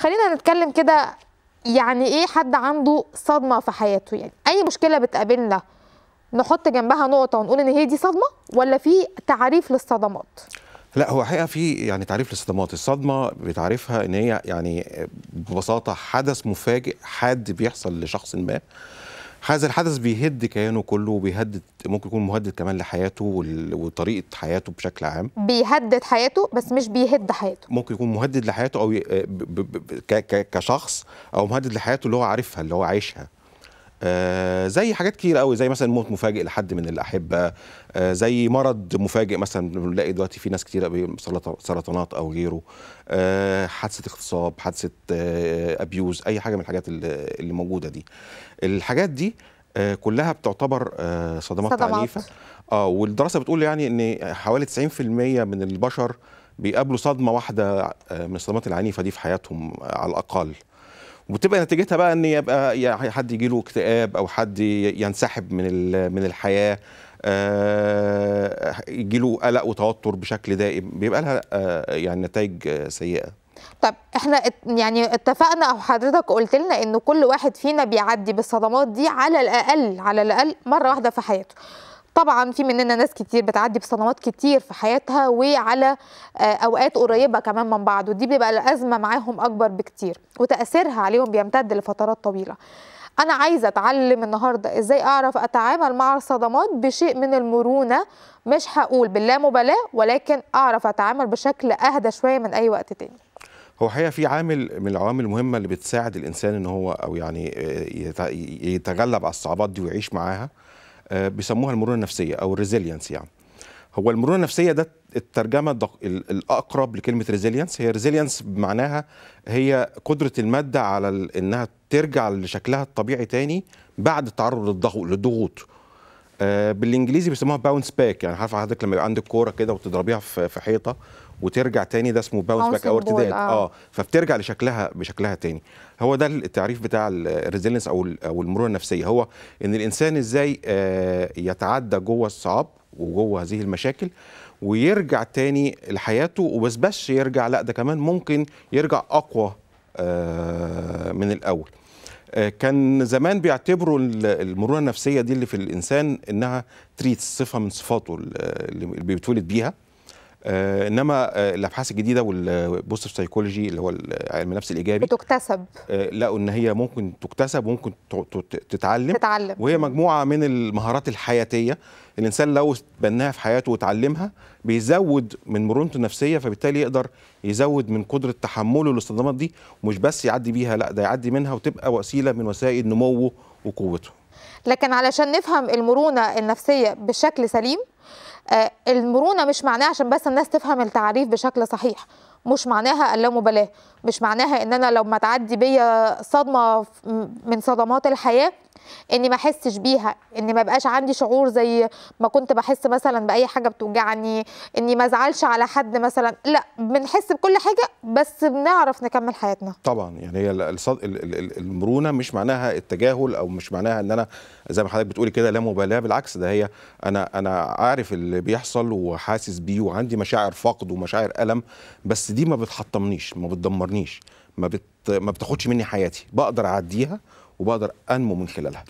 خلينا نتكلم كده يعني ايه حد عنده صدمه في حياته يعني اي مشكله بتقابلنا نحط جنبها نقطه ونقول ان هي دي صدمه ولا في تعريف للصدمات لا هو حقيقه في يعني تعريف للصدمات الصدمه بتعرفها ان هي يعني ببساطه حدث مفاجئ حاد بيحصل لشخص ما هذا الحدث بيهد كيانه كله وبيهدد ممكن يكون مهدد كمان لحياته وطريقه حياته بشكل عام بيهدد حياته بس مش بيهد حياته ممكن يكون مهدد لحياته او آه، كشخص او مهدد لحياته اللي هو عارفها اللي هو عايشها آه، زي حاجات كتير قوي زي مثلا موت مفاجئ لحد من الاحبه آه، زي مرض مفاجئ مثلا بنلاقي دلوقتي في ناس كتير سرطانات او غيره آه، حادثه اغتصاب حادثه ابيوز اي حاجه من الحاجات اللي موجوده دي الحاجات دي كلها بتعتبر صدمات, صدمات عنيفه اه والدراسه بتقول يعني ان حوالي 90% من البشر بيقابلوا صدمه واحده من الصدمات العنيفه دي في حياتهم على الاقل وبتبقى نتيجتها بقى ان يبقى يعني حد يجي له اكتئاب او حد ينسحب من من الحياه آه، يجي له قلق وتوتر بشكل دائم بيبقى لها آه، يعني نتائج سيئه طب احنا يعني اتفقنا او حضرتك قلت لنا ان كل واحد فينا بيعدي بالصدمات دي على الاقل على الاقل مره واحده في حياته طبعا في مننا ناس كتير بتعدي بصدمات كتير في حياتها وعلى آه، اوقات قريبه كمان من بعض ودي بيبقى الازمه معاهم اكبر بكتير وتاثيرها عليهم بيمتد لفترات طويله انا عايزه اتعلم النهارده ازاي اعرف اتعامل مع الصدمات بشيء من المرونه مش هقول باللا مبالاه ولكن اعرف اتعامل بشكل اهدى شويه من اي وقت تاني هو حقيقه في عامل من العوامل المهمه اللي بتساعد الانسان ان هو او يعني آه، يتغلب على الصعوبات دي ويعيش معاها آه، بيسموها المرونه النفسيه او الريزيلينس يعني هو المرونه النفسيه ده الترجمه الاقرب لكلمه ريزيلينس هي ريزيلينس معناها هي قدره الماده على انها ترجع لشكلها الطبيعي تاني بعد التعرض للضغوط آه، بالانجليزي بيسموها باونس باك يعني عارف حضرتك لما يبقى عندك كوره كده وتضربيها في حيطه وترجع تاني ده اسمه باونس باك او ارتداد آه. اه فبترجع لشكلها بشكلها تاني هو ده التعريف بتاع الريزيلنس او او المرونه النفسيه هو ان الانسان ازاي آه، يتعدى جوه الصعاب وجوه هذه المشاكل ويرجع تاني لحياته وبس بس يرجع لا ده كمان ممكن يرجع اقوى آه، من الاول آه، كان زمان بيعتبروا المرونه النفسيه دي اللي في الانسان انها تريت صفه من صفاته اللي بيتولد بيها آه، انما آه، الابحاث الجديده والبوستيف سايكولوجي اللي هو علم النفس الايجابي بتكتسب آه، لقوا ان هي ممكن تكتسب وممكن تتعلم تتعلم وهي مجموعه من المهارات الحياتيه الانسان لو بناها في حياته وتعلمها بيزود من مرونته النفسيه فبالتالي يقدر يزود من قدره تحمله للصدمات دي ومش بس يعدي بيها لا ده يعدي منها وتبقى وسيله من وسائل نموه وقوته لكن علشان نفهم المرونه النفسيه بشكل سليم آه، المرونه مش معناها عشان بس الناس تفهم التعريف بشكل صحيح مش معناها اللامبالاه مش معناها ان انا لما تعدي بيا صدمه من صدمات الحياه اني ما احسش بيها اني ما بقاش عندي شعور زي ما كنت بحس مثلا باي حاجه بتوجعني اني ما ازعلش على حد مثلا لا بنحس بكل حاجه بس بنعرف نكمل حياتنا طبعا يعني هي الصد... المرونه مش معناها التجاهل او مش معناها ان انا زي ما حضرتك بتقولي كده لا مبالاه بالعكس ده هي انا انا عارف اللي بيحصل وحاسس بيه وعندي مشاعر فقد ومشاعر الم بس دي ما بتحطمنيش ما بتدمرنيش ما بت ما بتاخدش مني حياتي بقدر اعديها وبقدر انمو من خلالها